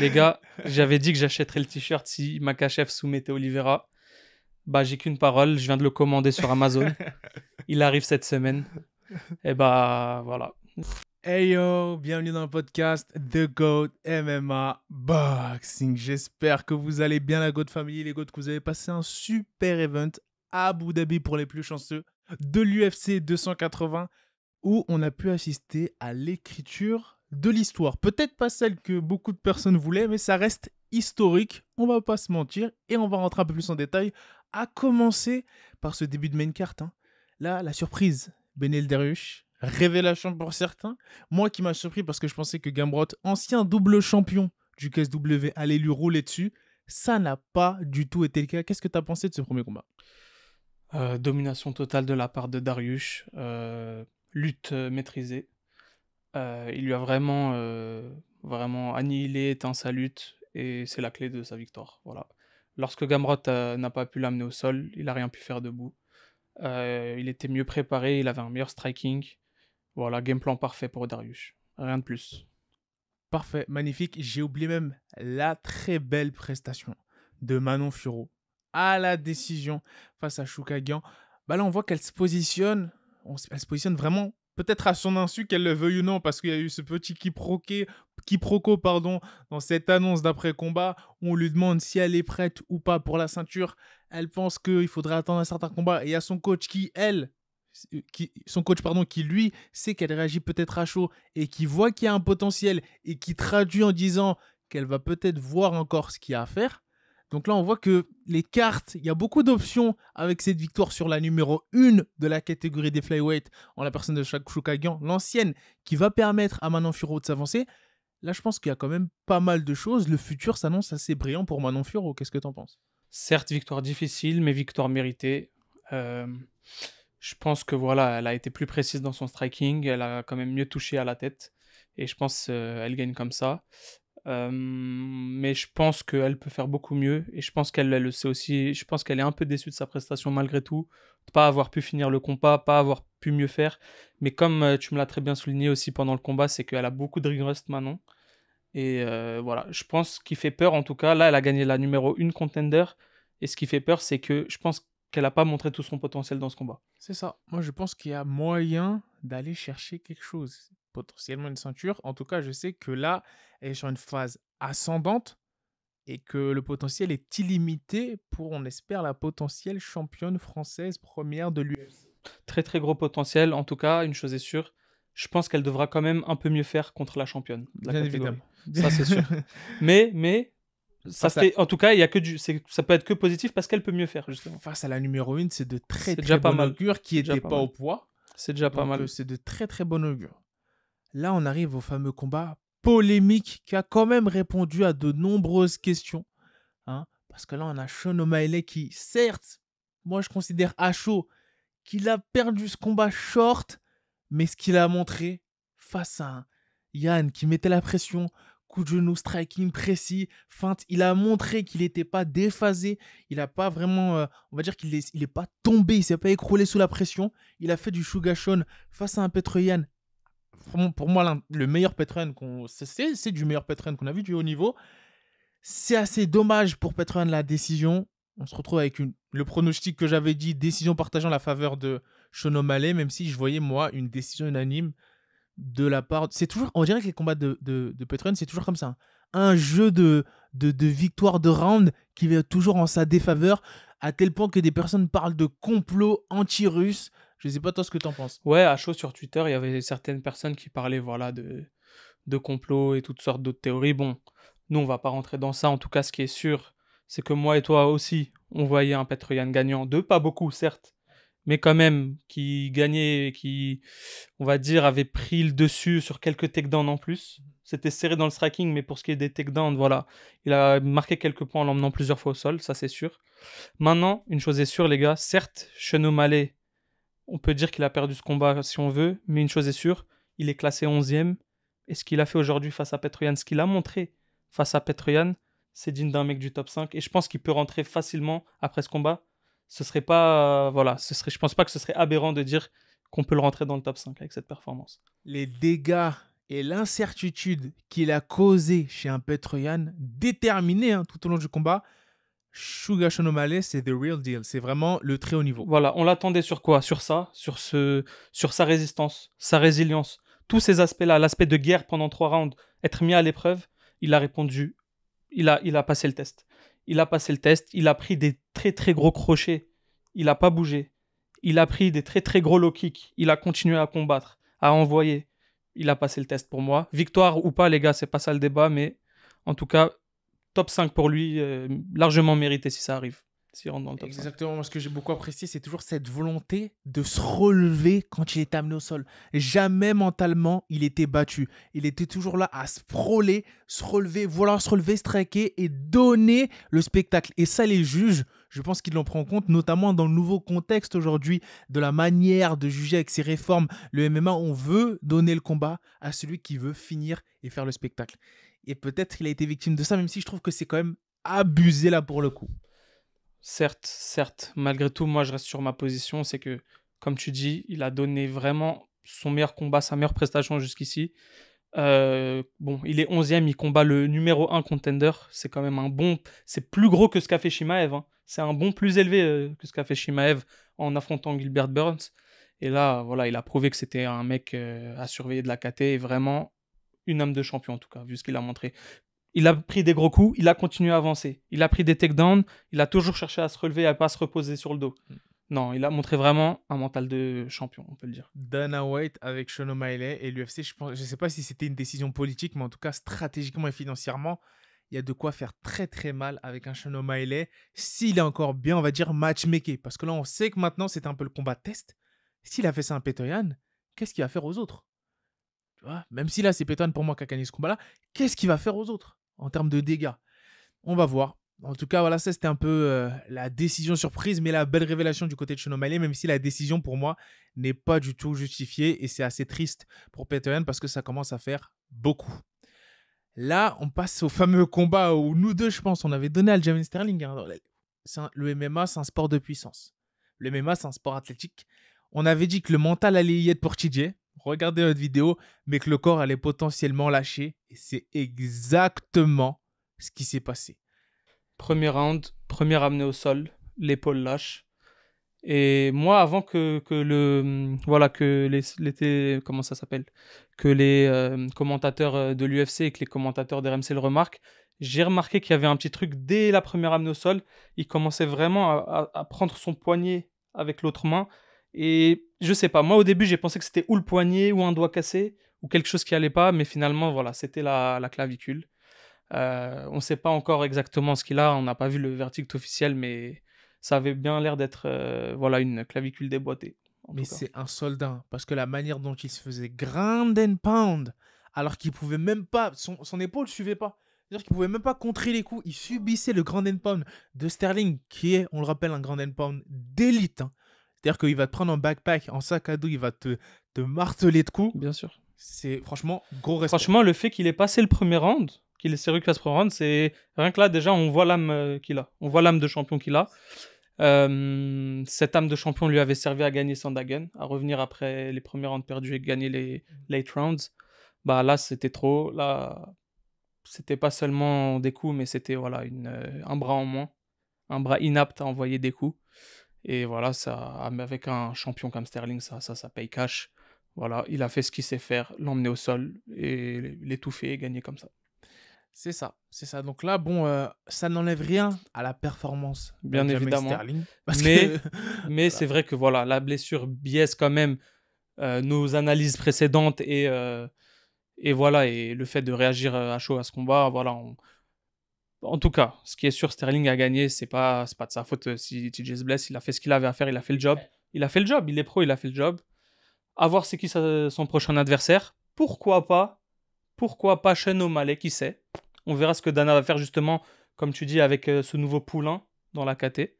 Les gars, j'avais dit que j'achèterais le t-shirt si Makachev soumettait Oliveira. Bah, j'ai qu'une parole, je viens de le commander sur Amazon. Il arrive cette semaine. Et eh bah, voilà. Hey yo, bienvenue dans le podcast The Goat MMA Boxing. J'espère que vous allez bien, la Goat Family, les Goats, que vous avez passé un super event à Abu Dhabi pour les plus chanceux de l'UFC 280 où on a pu assister à l'écriture de l'histoire. Peut-être pas celle que beaucoup de personnes voulaient, mais ça reste historique, on va pas se mentir, et on va rentrer un peu plus en détail, à commencer par ce début de main carte. Hein. Là, la surprise, Benel Darius, révélation pour certains, moi qui m'a surpris parce que je pensais que Gambrot ancien double champion du KSW, allait lui rouler dessus, ça n'a pas du tout été le cas. Qu'est-ce que tu as pensé de ce premier combat euh, Domination totale de la part de Darius, euh, lutte euh, maîtrisée, euh, il lui a vraiment, euh, vraiment annihilé, éteint sa lutte et c'est la clé de sa victoire, voilà. Lorsque Gamrot euh, n'a pas pu l'amener au sol, il n'a rien pu faire debout. il était mieux préparé, il avait un meilleur striking. Voilà, game plan parfait pour Darius, rien de plus. Parfait, magnifique. J'ai oublié même la très belle prestation de Manon Furo à la décision face à Shukagian. Bah, là, on voit qu'elle se positionne elle se positionne vraiment peut-être à son insu qu'elle le veuille ou non, parce qu'il y a eu ce petit qui quiproquo pardon, dans cette annonce d'après-combat, où on lui demande si elle est prête ou pas pour la ceinture. Elle pense qu'il faudrait attendre un certain combat. Et il y a son coach qui, elle, euh, qui, son coach pardon, qui lui sait qu'elle réagit peut-être à chaud et qui voit qu'il y a un potentiel et qui traduit en disant qu'elle va peut-être voir encore ce qu'il y a à faire. Donc là, on voit que les cartes, il y a beaucoup d'options avec cette victoire sur la numéro 1 de la catégorie des flyweight en la personne de Shukagan, l'ancienne, qui va permettre à Manon Furo de s'avancer. Là, je pense qu'il y a quand même pas mal de choses. Le futur s'annonce assez brillant pour Manon Furo. Qu'est-ce que t'en penses Certes, victoire difficile, mais victoire méritée. Euh, je pense que voilà, elle a été plus précise dans son striking. Elle a quand même mieux touché à la tête. Et je pense qu'elle euh, gagne comme ça. Euh, mais je pense qu'elle peut faire beaucoup mieux et je pense qu'elle le sait aussi. Je pense qu'elle est un peu déçue de sa prestation malgré tout, pas avoir pu finir le combat, pas avoir pu mieux faire. Mais comme euh, tu me l'as très bien souligné aussi pendant le combat, c'est qu'elle a beaucoup de ring Manon. maintenant. Et euh, voilà, je pense qu'il fait peur en tout cas. Là, elle a gagné la numéro 1 contender. Et ce qui fait peur, c'est que je pense qu'elle n'a pas montré tout son potentiel dans ce combat. C'est ça. Moi, je pense qu'il y a moyen d'aller chercher quelque chose, potentiellement une ceinture. En tout cas, je sais que là, elle est sur une phase ascendante et que le potentiel est illimité pour, on espère, la potentielle championne française première de l'UFC. Très très gros potentiel, en tout cas, une chose est sûre, je pense qu'elle devra quand même un peu mieux faire contre la championne. De la évidemment. Ça c'est sûr. mais, mais en tout cas, il y a que ça peut être que positif parce qu'elle peut mieux faire, justement. Face à la numéro 1, c'est de très, très déjà bon augure qui n'était pas, au poids. C'est déjà pas mal. Euh, c'est de très très bonne augure. Là, on arrive au fameux combat polémique qui a quand même répondu à de nombreuses questions. Hein, parce que là, on a Sean O'Malley qui, certes, moi je considère à chaud qu'il a perdu ce combat short, mais ce qu'il a montré face à Yann qui mettait la pression, coup de genou striking précis, feinte. Il a montré qu'il n'était pas déphasé. Il n'a pas vraiment, euh, on va dire qu'il n'est est pas tombé, il s'est pas écroulé sous la pression. Il a fait du Shugashon face à un Petroyan. Vraiment, pour moi, le meilleur Petroyan qu'on, c'est, du meilleur Petroyan qu'on a vu du haut niveau. C'est assez dommage pour Petroyan la décision. On se retrouve avec le pronostic que j'avais dit, décision partageant la faveur de Shonomale, même si je voyais moi une décision unanime de la part. C'est toujours, on dirait que les combats de, de, Patreon, c'est toujours comme ça. Hein. Un jeu de, de, de victoire de round qui va toujours en sa défaveur, à tel point que des personnes parlent de complot anti-russe. Je sais pas toi ce que t'en penses. Ouais, à chaud sur Twitter, il y avait certaines personnes qui parlaient voilà de, de complots et toutes sortes d'autres théories. Bon, nous on va pas rentrer dans ça. En tout cas, ce qui est sûr, c'est que moi et toi aussi, on voyait un Petroyan gagnant de pas beaucoup, certes, mais quand même qui gagnait, qui, on va dire, avait pris le dessus sur quelques takedowns en plus. C'était serré dans le striking, mais pour ce qui est des takedowns, voilà, il a marqué quelques points en l'emmenant plusieurs fois au sol, ça c'est sûr. Maintenant, une chose est sûre, les gars, certes, Chenomale, on peut dire qu'il a perdu ce combat si on veut, mais une chose est sûre, il est classé 11e. Et ce qu'il a fait aujourd'hui face à Petroyan, ce qu'il a montré face à Petroyan, c'est digne d'un mec du top 5. Et je pense qu'il peut rentrer facilement après ce combat ce serait pas. voilà, ce serait, je pense pas que ce serait aberrant de dire qu'on peut le rentrer dans le top 5 avec cette performance. Les dégâts et l'incertitude qu'il a causé chez un Petroyan, déterminé hein, tout au long du combat, Suga c'est the real deal. C'est vraiment le très haut niveau. Voilà, on l'attendait sur quoi Sur ça, sur, ce, sur sa résistance, sa résilience, tous ces aspects-là, l'aspect de guerre pendant trois rounds, être mis à l'épreuve, il a répondu, il a, il a passé le test il a passé le test, il a pris des très très gros crochets, il n'a pas bougé, il a pris des très très gros low kicks, il a continué à combattre, à envoyer, il a passé le test pour moi. Victoire ou pas les gars, c'est pas ça le débat, mais en tout cas, top 5 pour lui, euh, largement mérité si ça arrive. Exactement, ce que j'ai beaucoup apprécié, c'est toujours cette volonté de se relever quand il est amené au sol. Jamais mentalement, il était battu. Il était toujours là à se prôler, se relever, vouloir se relever, striker et donner le spectacle. Et ça, les juges, je pense qu'ils l'ont pris en compte, notamment dans le nouveau contexte aujourd'hui de la manière de juger avec ces réformes. Le MMA, on veut donner le combat à celui qui veut finir et faire le spectacle. Et peut-être qu'il a été victime de ça, même si je trouve que c'est quand même abusé là pour le coup certes, certes, malgré tout, moi je reste sur ma position, c'est que, comme tu dis, il a donné vraiment son meilleur combat, sa meilleure prestation jusqu'ici. Euh, bon, il est 11e, il combat le numéro 1 contender. C'est quand même un bon. C'est plus gros que ce qu'a fait Shimaev. Hein. C'est un bon plus élevé euh, que ce qu'a fait Shimaev en affrontant Gilbert Burns. Et là, voilà, il a prouvé que c'était un mec euh, à surveiller de la KT et vraiment une âme de champion en tout cas, vu ce qu'il a montré il a pris des gros coups, il a continué à avancer. Il a pris des takedowns, il a toujours cherché à se relever et à pas se reposer sur le dos. Mm. Non, il a montré vraiment un mental de champion, on peut le dire. Dana White avec Shono O'Malley et l'UFC, je ne sais pas si c'était une décision politique, mais en tout cas stratégiquement et financièrement, il y a de quoi faire très très mal avec un Sean O'Malley s'il est encore bien, on va dire, matchmaker. Parce que là, on sait que maintenant, c'est un peu le combat test. S'il a fait ça à Petoyan, qu'est-ce qu'il va faire aux autres vois Même si là, c'est Petoyan pour moi qui a gagné ce combat-là, qu'est-ce qu'il va faire aux autres en termes de dégâts. On va voir. En tout cas, voilà, ça c'était un peu euh, la décision surprise, mais la belle révélation du côté de Chenomale, même si la décision pour moi n'est pas du tout justifiée et c'est assez triste pour Peteren parce que ça commence à faire beaucoup. Là, on passe au fameux combat où nous deux, je pense, on avait donné à Aljamain Sterling. Hein, le MMA, c'est un sport de puissance. Le MMA, c'est un sport athlétique. On avait dit que le mental allait y être pour TJ regardez notre vidéo, mais que le corps allait potentiellement lâcher. Et c'est exactement ce qui s'est passé. Premier round, première amenée au sol, l'épaule lâche. Et moi, avant que, le voilà que les, comment ça s'appelle que les euh, commentateurs euh, de l'UFC et que les commentateurs RMC le remarquent, j'ai remarqué qu'il y avait un petit truc dès la première amenée au sol. Il commençait vraiment à prendre son poignet avec l'autre main et je sais pas, moi au début j'ai pensé que c'était ou le poignet ou un doigt cassé ou quelque chose qui allait pas, mais finalement voilà, c'était la, clavicule. Euh, on ne sait pas encore exactement ce qu'il a, on n'a pas vu le verdict officiel, mais ça avait bien l'air d'être euh, voilà une clavicule déboîtée. Mais c'est un soldat, parce que la manière dont il se faisait grand and pound, alors qu'il pouvait même pas, son, son épaule suivait pas. C'est-à-dire qu'il pouvait même pas contrer les coups. Il subissait le grand and de Sterling, qui est, on le rappelle, un grand and pound d'élite. Hein. C'est-à-dire qu'il va te prendre en backpack, en sac à dos, il va te, marteler de coups. Bien sûr. C'est franchement gros respect. Franchement, le fait qu'il ait passé le premier round, qu'il ait serré le premier round, c'est rien que là, déjà, on voit l'âme euh, qu'il a. On voit l'âme de champion qu'il a. Euh, cette âme de champion lui avait servi à gagner Sandagen, à revenir après les premiers rounds perdus et gagner les mm. late rounds. Bah là, c'était trop. Là, c'était pas seulement des coups, mais c'était voilà euh, un bras en moins, un bras inapte à envoyer des coups. Et voilà, ça, avec un champion comme Sterling, ça, ça, ça paye cash. Voilà, il a fait ce qu'il sait faire, l'emmener au sol et l'étouffer et gagner comme ça. C'est ça, c'est ça. Donc là, bon, euh, ça n'enlève rien à la performance. Bien évidemment. Sterling, mais, mais c'est vrai que voilà, la blessure biaise quand même euh, nos analyses précédentes et, euh, et voilà et le fait de réagir à chaud à ce combat. Voilà, en tout cas, ce qui est sûr, Sterling a gagné. C'est pas, pas de sa faute euh, si TJ se Il a fait ce qu'il avait à faire. Il a fait le job. Il a fait le job. Il est pro. Il a fait le job. À voir c'est qui son prochain adversaire. Pourquoi pas Pourquoi pas au O'Malley Qui sait On verra ce que Dana va faire justement, comme tu dis, avec euh, ce nouveau poulain dans la KT.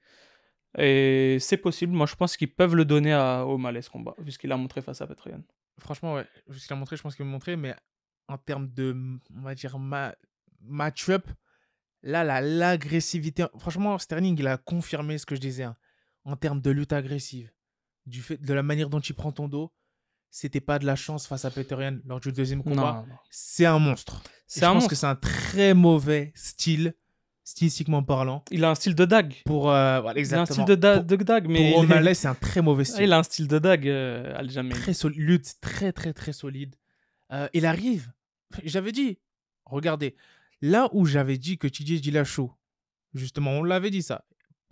Et c'est possible. Moi, je pense qu'ils peuvent le donner à O'Malley ce combat, vu ce qu'il a montré face à Patreon. Franchement, ouais. Vu ce qu'il a montré, je pense qu'il va montrer. Mais en termes de, on va dire, ma match-up, Là, l'agressivité. Franchement, Sterling, il a confirmé ce que je disais hein, en termes de lutte agressive. Du fait, de la manière dont il prend ton dos, c'était pas de la chance face à Peterian lors du deuxième combat. C'est un monstre. je pense que c'est un très mauvais style, stylistiquement parlant. Il a un style de dague. Pour, euh, un style de, dague, mais. Pour c'est un très mauvais style. Il a un style de dague, euh, Aljamain. Très lutte très, très, très solide. Euh, il arrive. J'avais dit, regardez, Là où j'avais dit que Didier Dillashaw, justement, on l'avait dit ça,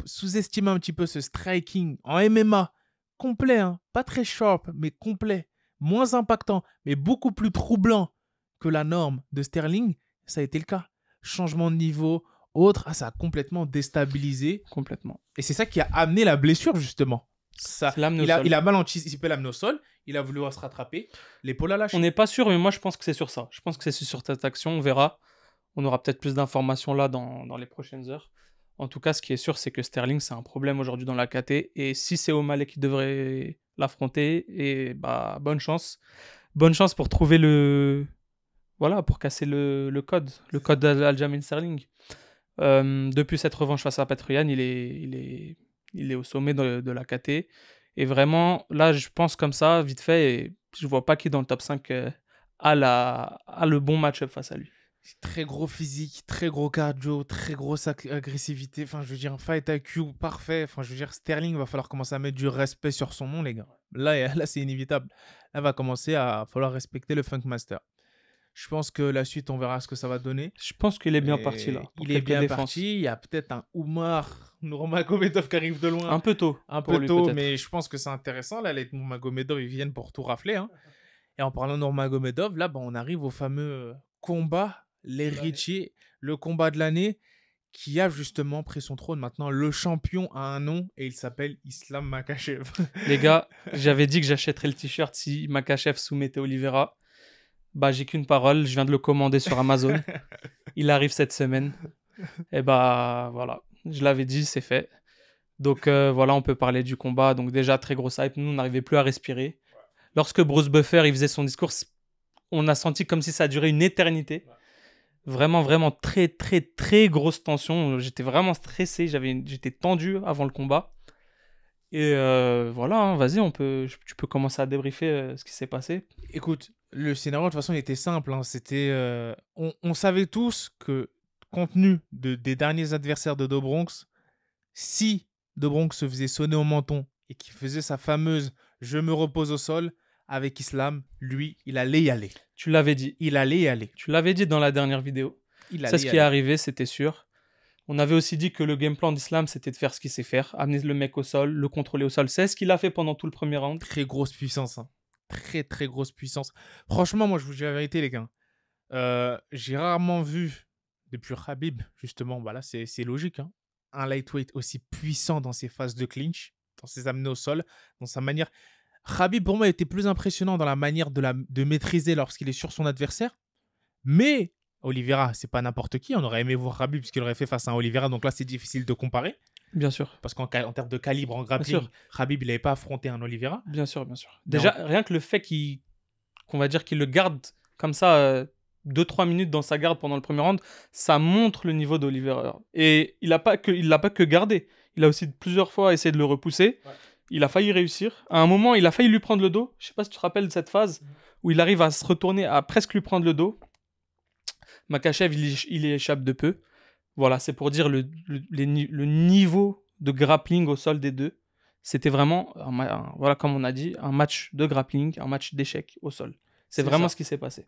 sous-estimait un petit peu ce striking en MMA, complet, hein. pas très sharp, mais complet, moins impactant, mais beaucoup plus troublant que la norme de Sterling, ça a été le cas. Changement de niveau, autre, ah, ça a complètement déstabilisé. Complètement. Et c'est ça qui a amené la blessure, justement. Ça, il, a, il, a, mal anticipé l'âme au sol, il a voulu se rattraper, l'épaule a lâché. On n'est pas sûr, mais moi je pense que c'est sur ça. Je pense que c'est sur cette action, on verra. On aura peut-être plus d'informations là dans, les prochaines heures. En tout cas, ce qui est sûr, c'est que Sterling, c'est un problème aujourd'hui dans la KT. Et si c'est O'Malley qui devrait l'affronter, et eh bah bonne chance. Bonne chance pour trouver le. Voilà, pour casser le, code, le code d'Aljamin Sterling. Euh, depuis cette revanche face à Patrian, il est, il est, il est au sommet de, la KT. Et vraiment, là, je pense comme ça, vite fait, et je vois pas qui dans le top 5 euh, à la, a le bon match-up face à lui. Très gros physique, très gros cardio, très grosse agressivité. Enfin, je veux dire, un fight IQ parfait. Enfin, je veux dire, Sterling va falloir commencer à mettre du respect sur son nom, les gars. Là, là c'est inévitable. Là, va commencer à falloir respecter le Funkmaster. Je pense que la suite, on verra ce que ça va donner. Je pense qu'il est bien parti là. Il est bien parti. Il y a peut-être un Oumar Normagomedov qui arrive de loin. Un peu tôt. Un peu tôt, mais je pense que c'est intéressant. Là, les Nurmagomedov, ils viennent pour tout rafler. Hein. Et en parlant de Normagomedov, là, ben, on arrive au fameux combat l'héritier, le combat de l'année, qui a justement pris son trône maintenant. Le champion a un nom et il s'appelle Islam Makachev. Les gars, j'avais dit que j'achèterais le t-shirt si Makachev soumettait Oliveira. Bah, j'ai qu'une parole, je viens de le commander sur Amazon. il arrive cette semaine. Et eh bah, voilà, je l'avais dit, c'est fait. Donc euh, voilà, on peut parler du combat. Donc déjà, très grosse hype, nous, on n'arrivait plus à respirer. Lorsque Bruce Buffer, il faisait son discours, on a senti comme si ça durait une éternité. Vraiment, vraiment très, très, très grosse tension. J'étais vraiment stressé, j'avais, j'étais tendu avant le combat. Et euh, voilà, hein, vas-y, on peut, tu peux commencer à débriefer euh, ce qui s'est passé. Écoute, le scénario, de toute façon, il était simple. Hein. c'était, euh, on, savait tous que, compte tenu de, des derniers adversaires de Dobronx, si Dobronx se faisait sonner au menton et qu'il faisait sa fameuse « je me repose au sol », avec Islam, lui, il allait y aller. Tu l'avais dit, il allait y aller. Tu l'avais dit dans la dernière vidéo. C'est ce qui est arrivé, c'était sûr. On avait aussi dit que le game plan d'Islam, c'était de faire ce qu'il sait faire, amener le mec au sol, le contrôler au sol. C'est ce qu'il a fait pendant tout le premier round. Très grosse puissance. Hein. Très, très grosse puissance. Franchement, moi, je vous dis la vérité, les gars. Euh, j'ai rarement vu, depuis Habib, justement, voilà bah c'est logique, hein, un lightweight aussi puissant dans ses phases de clinch, dans ses amenés au sol, dans sa manière. Khabib, pour moi, était plus impressionnant dans la manière de, la, maîtriser lorsqu'il est sur son adversaire. Mais Oliveira, c'est pas n'importe qui. On aurait aimé voir Khabib puisqu'il aurait fait face à un Oliveira. Donc là, c'est difficile de comparer. Bien sûr. Parce qu'en termes de calibre en grappling, Khabib, il n'avait pas affronté un Oliveira. Bien sûr, bien sûr. Déjà, rien que le fait qu'il, qu'on va dire qu'il le garde comme ça, euh, deux, 2-3 minutes dans sa garde pendant le premier round, ça montre le niveau d'Oliveira. Et il n'a pas, que, pas que gardé. Il a aussi plusieurs fois essayé de le repousser il a failli réussir. À un moment, il a failli lui prendre le dos. Je sais pas si tu te rappelles de cette phase où il arrive à se retourner, à presque lui prendre le dos. Makachev, il, il échappe de peu. Voilà, c'est pour dire le, niveau de grappling au sol des deux. C'était vraiment, voilà, comme on a dit, un match de grappling, un match d'échec au sol. C'est vraiment ce qui s'est passé.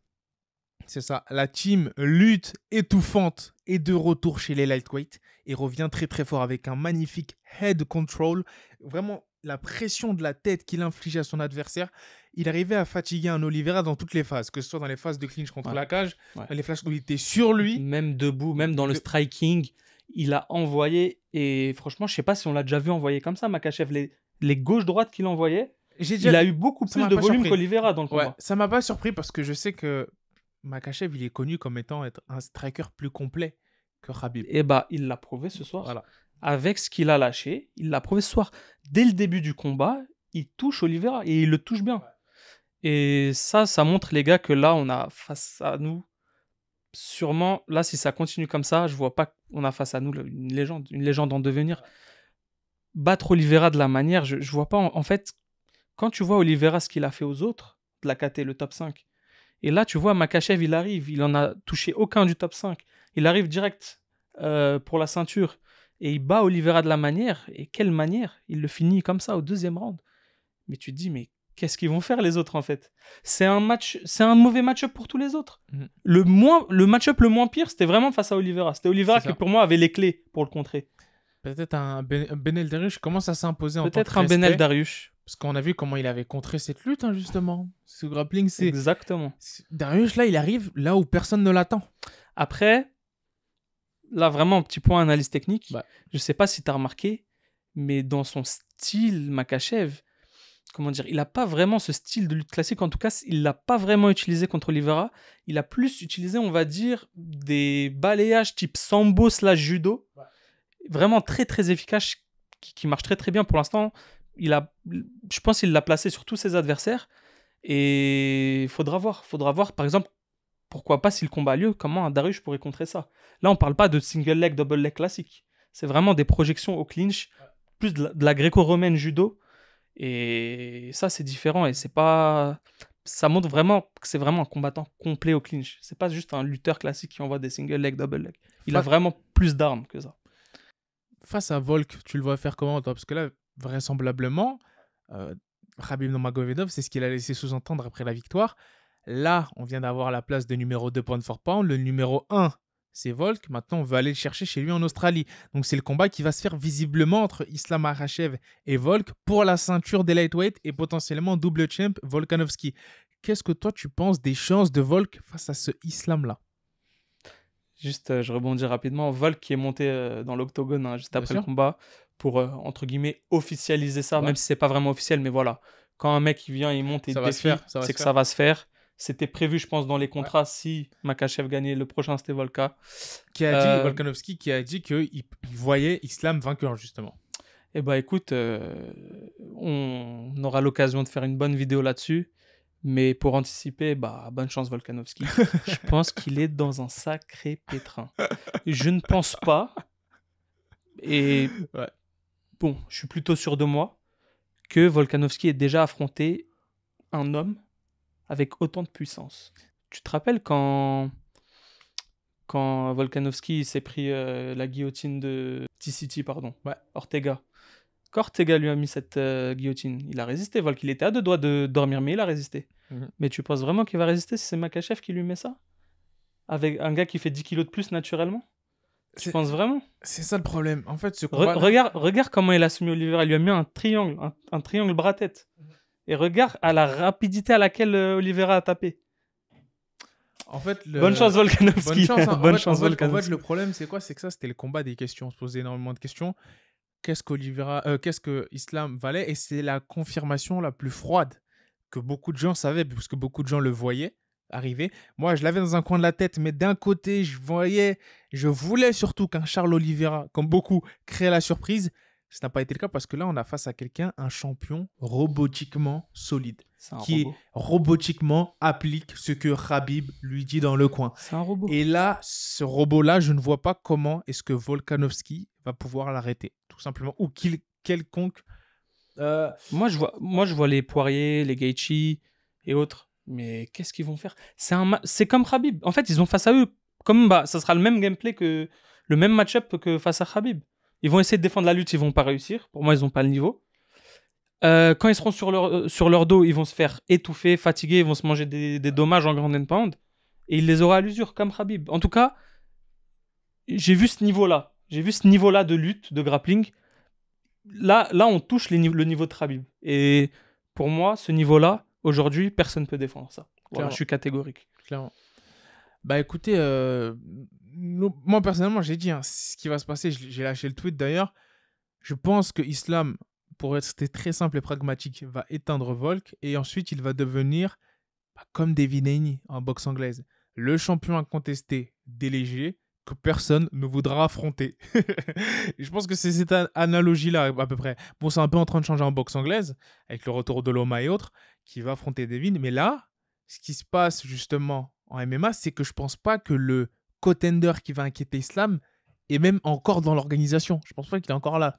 C'est ça. La team lutte étouffante et de retour chez les lightweight et revient très très fort avec un magnifique head control. Vraiment la pression de la tête qu'il infligeait à son adversaire, il arrivait à fatiguer un Oliveira dans toutes les phases, que ce soit dans les phases de clinch contre la cage, les flashs où il était sur lui. Même debout, même dans le, striking, il a envoyé. Et franchement, je sais pas si on l'a déjà vu envoyer comme ça, Makachev. Les, gauches-droites qu'il envoyait, il a eu beaucoup plus de volume qu'Oliveira dans le combat. ça m'a pas surpris parce que je sais que Makachev, il est connu comme étant être un striker plus complet que Khabib. Et eh bah, il l'a prouvé ce soir. Voilà avec ce qu'il a lâché. Il l'a prouvé ce soir. Dès le début du combat, il touche Oliveira et il le touche bien. Et ça, ça montre les gars que là, on a face à nous, sûrement, là, si ça continue comme ça, je vois pas qu'on a face à nous une légende, une légende en devenir. Battre Oliveira de la manière, je, je vois pas. En, fait, quand tu vois Oliveira ce qu'il a fait aux autres, de la KT, le top 5, et là, tu vois, Makachev, il arrive, il en a touché aucun du top 5. Il arrive direct euh, pour la ceinture. Et il bat Oliveira de la manière. Et quelle manière Il le finit comme ça au deuxième round. Mais tu te dis, mais qu'est-ce qu'ils vont faire les autres en fait C'est un match, c'est un mauvais match-up pour tous les autres. Mm. Le le match-up le moins pire, c'était vraiment face à Oliveira. C'était Oliveira qui pour moi avait les clés pour le contrer. Peut-être un ben, Benel Dariush commence à s'imposer en Peut-être un Benel Darius Parce qu'on a vu comment il avait contré cette lutte, hein, justement. Ce grappling, c'est. Exactement. Darius là, il arrive là où personne ne l'attend. Après, là, vraiment, un petit point analyse technique. Bah. Je sais pas si tu as remarqué, mais dans son style, Makachev, comment dire, il a pas vraiment ce style de lutte classique. En tout cas, il l'a pas vraiment utilisé contre Oliveira. Il a plus utilisé, on va dire, des balayages type sambo slash judo. Vraiment très, très efficace, qui, marche très, très bien pour l'instant. Il a, je pense qu'il l'a placé sur tous ses adversaires. Et il faudra voir. Faudra voir, par exemple, pourquoi pas si le combat a lieu, comment un Daruch pourrait contrer ça Là, on ne parle pas de single leg, double leg classique. C'est vraiment des projections au clinch, plus de la, gréco-romaine judo. Et ça, c'est différent et c'est pas. Ça montre vraiment que c'est vraiment un combattant complet au clinch. C'est pas juste un lutteur classique qui envoie des single leg, double leg. Il a vraiment plus d'armes que ça. Face à Volk, tu le vois faire comment toi Parce que là, vraisemblablement, euh, c'est ce qu'il a laissé sous-entendre après la victoire. Là, on vient d'avoir la place de numéro 2.4 pounds. Le numéro 1, c'est Volk. Maintenant, on va aller le chercher chez lui en Australie. Donc, c'est le combat qui va se faire visiblement entre Islam Arachev et Volk pour la ceinture des lightweight et potentiellement double champ Volkanovski. Qu'est-ce que toi, tu penses des chances de Volk face à ce Islam-là Juste, euh, je rebondis rapidement. Volk qui est monté euh, dans l'octogone hein, juste après le combat pour, euh, entre guillemets, officialiser ça, même si c'est pas vraiment officiel, mais voilà. Quand un mec vient, il monte et il défie, c'est que ça va se faire. C'était prévu, je pense, dans les contrats si Makachev gagnait. Le prochain, c'était Volka. Qui a dit, euh, Volkanovski, qui a dit qu'il voyait Islam vainqueur, justement. Eh bah, écoute, euh, on aura l'occasion de faire une bonne vidéo là-dessus. Mais pour anticiper, bah, bonne chance Volkanovski. je pense qu'il est dans un sacré pétrin. Je ne pense pas. Et bon, je suis plutôt sûr de moi que Volkanovski ait déjà affronté un homme avec autant de puissance. Tu te rappelles quand, quand Volkanovski s'est pris euh, la guillotine de T-City, pardon, ouais. Ortega Quand Ortega lui a mis cette euh, guillotine, il a résisté. Volk, il était à deux doigts de dormir, mais il a résisté. Mhm. Mais tu penses vraiment qu'il va résister si c'est Makachev qui lui met ça Avec un gars qui fait 10 kilos de plus naturellement tu penses vraiment C'est ça le problème. En fait, regarde, comment il a soumis Oliver. Il lui a mis un triangle, un, triangle bras-tête. Mhm. Et regarde à la rapidité à laquelle euh, Oliveira a tapé. En fait, le... Bonne chance Volkanovski. Bonne le problème, c'est quoi C'est que ça, c'était le combat des questions. On se posait énormément de questions. Qu'est-ce qu'Olivera, euh, qu'est-ce que Islam valait Et c'est la confirmation la plus froide que beaucoup de gens savaient, puisque beaucoup de gens le voyaient arriver. Moi, je l'avais dans un coin de la tête, mais d'un côté, je voyais, je voulais surtout qu'un Charles Oliveira, comme beaucoup, crée la surprise ce n'a pas été le cas parce que là, on a face à quelqu'un, un champion robotiquement solide, qui robotiquement applique ce que Habib lui dit dans le coin. Et là, ce robot-là, je ne vois pas comment est-ce que Volkanovski va pouvoir l'arrêter, tout simplement, ou qu'il quelconque. Euh, moi, je vois, moi, je vois les Poiriers, les Gaichi et autres. Mais qu'est-ce qu'ils vont faire C'est un, c'est comme Habib. En fait, ils ont face à eux, comme bah, ça sera le même gameplay que le même match-up que face à Habib. Ils vont essayer de défendre la lutte, ils vont pas réussir. Pour moi, ils n'ont pas le niveau. Euh, quand ils seront sur leur, euh, sur leur dos, ils vont se faire étouffer, fatiguer, ils vont se manger des, des dommages en grand and pound. Et il les aura à l'usure, comme Khabib. En tout cas, j'ai vu ce niveau-là. J'ai vu ce niveau-là de lutte, de grappling. Là, là on touche les le niveau de Khabib. Et pour moi, ce niveau-là, aujourd'hui, personne ne peut défendre ça. je suis catégorique. Clairement. Bah écoutez, euh, moi personnellement, j'ai dit hein, ce qui va se passer. J'ai lâché le tweet d'ailleurs. Je pense que Islam, pour être très simple et pragmatique, va éteindre Volk et ensuite il va devenir bah, comme David Haney en boxe anglaise, le champion incontesté des légers que personne ne voudra affronter. je pense que c'est cette analogie-là, à peu près. Bon, c'est un peu en train de changer en boxe anglaise, avec le retour de Loma et autres, qui va affronter Devin. Mais là, ce qui se passe justement en MMA, c'est que je pense pas que le contender qui va inquiéter Islam est même encore dans l'organisation. Je pense pas qu'il est encore là.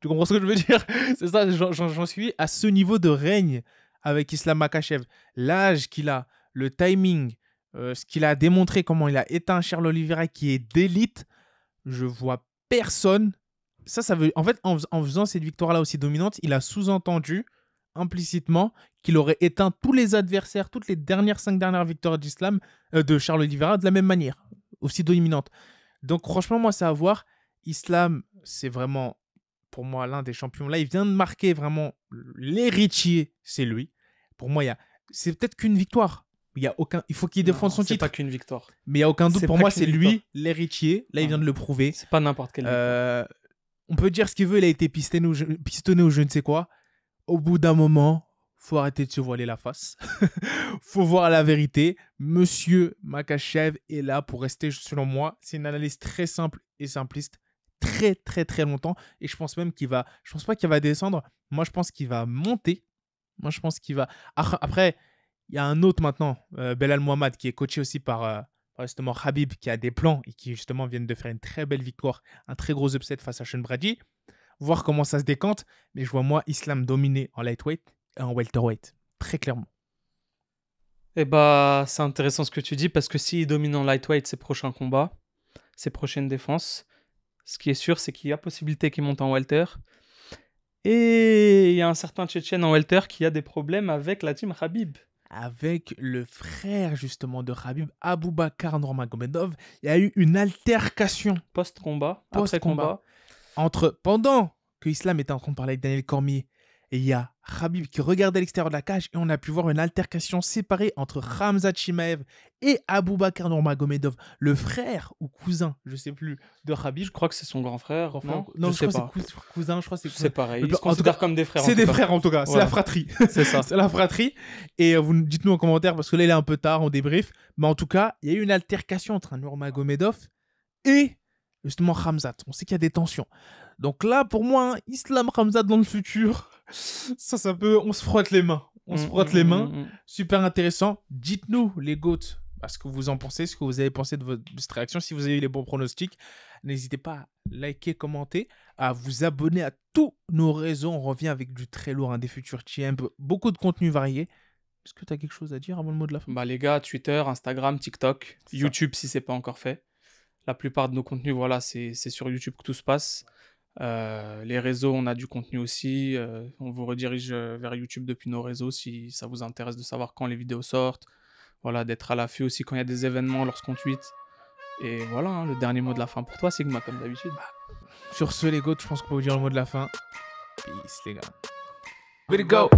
Tu comprends ce que je veux dire C'est ça, j'en suis à ce niveau de règne avec Islam Makachev. L'âge qu'il a, le timing, euh, ce qu'il a démontré, comment il a éteint Charles Oliveira qui est d'élite, je vois personne. Ça, ça veut. En fait, en faisant cette victoire-là aussi dominante, il a sous-entendu implicitement qu'il aurait éteint tous les adversaires, toutes les dernières cinq dernières victoires d'Islam, euh, de Charles Oliveira, de la même manière, aussi dominante. Donc franchement, moi, c'est à voir. Islam, c'est vraiment, pour moi, l'un des champions. Là, il vient de marquer vraiment l'héritier, c'est lui. Pour moi, il y c'est peut-être qu'une victoire. Il, y a aucun... il faut qu'il défende son titre. C'est pas qu'une victoire. Mais il n'y a aucun doute. Pour moi, c'est lui, l'héritier. Là, il vient de le prouver. C'est pas n'importe quel. Euh, on peut dire ce qu'il veut, il a été pistonné ou pistonné ou je ne sais quoi au bout d'un moment, faut arrêter de se voiler la face. faut voir la vérité. Monsieur Makachev est là pour rester, selon moi. C'est une analyse très simple et simpliste. Très, très, très longtemps. Et je pense même qu'il va. Je pense pas qu'il va descendre. Moi, je pense qu'il va monter. Moi, je pense qu'il va. Ah, après, il y a un autre maintenant, euh, Belal Mohamed, qui est coaché aussi euh, par. justement Habib qui a des plans et qui justement viennent de faire une très belle victoire, un très gros upset face à Sean Brady voir comment ça se décante. Mais je vois moi Islam dominé en lightweight et en welterweight, très clairement. et eh bah, c'est intéressant ce que tu dis parce que s'il domine en lightweight ses prochains combats, ses prochaines défenses, ce qui est sûr, c'est qu'il y a possibilité qu'il monte en welter. Et il y a un certain Tchétchène en welter qui a des problèmes avec la team Habib. Avec le frère justement de Habib, Aboubakar Normagomedov, il y a eu une altercation. Post-combat, après combat entre pendant que Islam était en train de parler avec Daniel Cormier, et il y a Habib qui regardait l'extérieur de la cage et on a pu voir une altercation séparée entre Ramzat Chimaev et Aboubakar Nurmagomedov, le frère ou cousin, je ne sais plus, de Habib. Je crois que c'est son grand frère. Enfin, non, je, crois que cousin, je crois c'est C'est pareil. Ils se cas, comme des frères. C'est des frères en tout cas, c'est la fratrie. C'est ça. c'est la fratrie. Et euh, vous dites-nous en commentaire parce que là il est un peu tard, on débrief. Mais en tout cas, il y a eu une altercation entre Nurmagomedov et justement Ramzat. On sait qu'il y a des tensions. Donc là, pour moi, hein, Islam Ramzat dans le futur, ça, ça peut. On se frotte les mains. On se mm, frotte les mm, mains. Mm, Super intéressant. Dites-nous, les GOATs, bah, ce que vous en pensez, ce que vous avez pensé de, votre, réaction. Si vous avez eu les bons pronostics, n'hésitez pas à liker, commenter, à vous abonner à tous nos réseaux. On revient avec du très lourd, hein, des futurs TM, beaucoup de contenu varié. Est-ce que tu as quelque chose à dire avant le mot de la fin Bah les gars, Twitter, Instagram, TikTok, YouTube si c'est pas encore fait. La plupart de nos contenus, voilà, c'est sur YouTube que tout se passe. Euh, les réseaux, on a du contenu aussi. Euh, on vous redirige euh, vers YouTube depuis nos réseaux si ça vous intéresse de savoir quand les vidéos sortent. Voilà, d'être à l'affût aussi quand il y a des événements lorsqu'on tweet. Et voilà, hein, le dernier mot de la fin pour toi, Sigma, comme d'habitude. Bah, sur ce, les gars, je pense qu'on peut vous dire le mot de la fin. Peace, les gars. go!